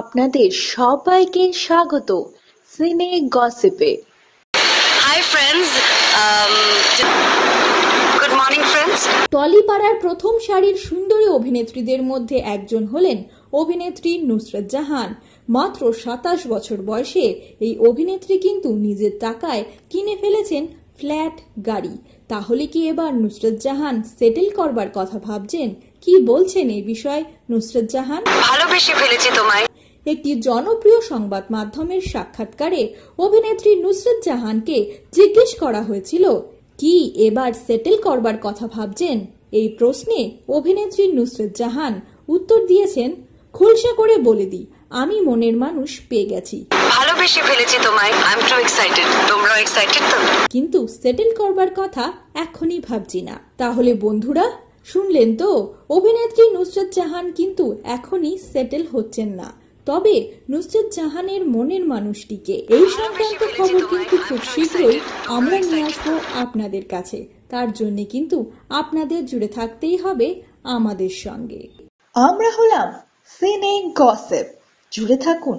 আপনাদের সবাইকে স্বাগত সিনে গসিপে hi friends good morning friends টলিপাড়ার প্রথম সারির সুন্দরী অভিনেত্রীদের মধ্যে একজন হলেন অভিনেত্রী নুসরাত জাহান মাত্র সাতাশ বছর বয়সে এই অভিনেত্রী কিন্তু নিজের টাকায় কিনে ফেলেছেন ফ্ল্যাট গাড়ি তাহলে কি এবার নুসরত জাহান সেটেল করবার কথা ভাবছেন কি বলছেন এই বিষয়ে নুসরত জাহান ভালোবেসে ফেলেছি তোমায় একটি জনপ্রিয় সংবাদ মাধ্যমের সাক্ষাৎকারে অভিনেত্রী নুসরত জাহানকে জিজ্ঞেস করা হয়েছিল কি এবার সেটেল করবার কথা ভাবছেন এই প্রশ্নে অভিনেত্রী নুসরত জাহান উত্তর দিয়েছেন খুলসা করে বলে দিই আমি মনের মানুষ পেয়ে গেছি ভালোবেসে ফেলেছি তোমায় আই এম টু এক্সাইটেড তোমরাও এক্সাইটেড তো কিন্তু সেটেল করবার কথা এখনই ভাবছি না তাহলে বন্ধুরা শুনলেন তো অভিনেত্রী নুসরত জাহান কিন্তু এখনই সেটেল হচ্ছেন না তবে নুসরত জাহানের মনের মানুষটিকে এই সংক্রান্ত খবর কিন্তু খুব শীঘ্রই আমরা নিয়ে আসবো আপনাদের কাছে তার জন্য কিন্তু আপনাদের জুড়ে থাকতেই হবে আমাদের সঙ্গে আমরা হলাম সিনে গসেপ জুড়ে থাকুন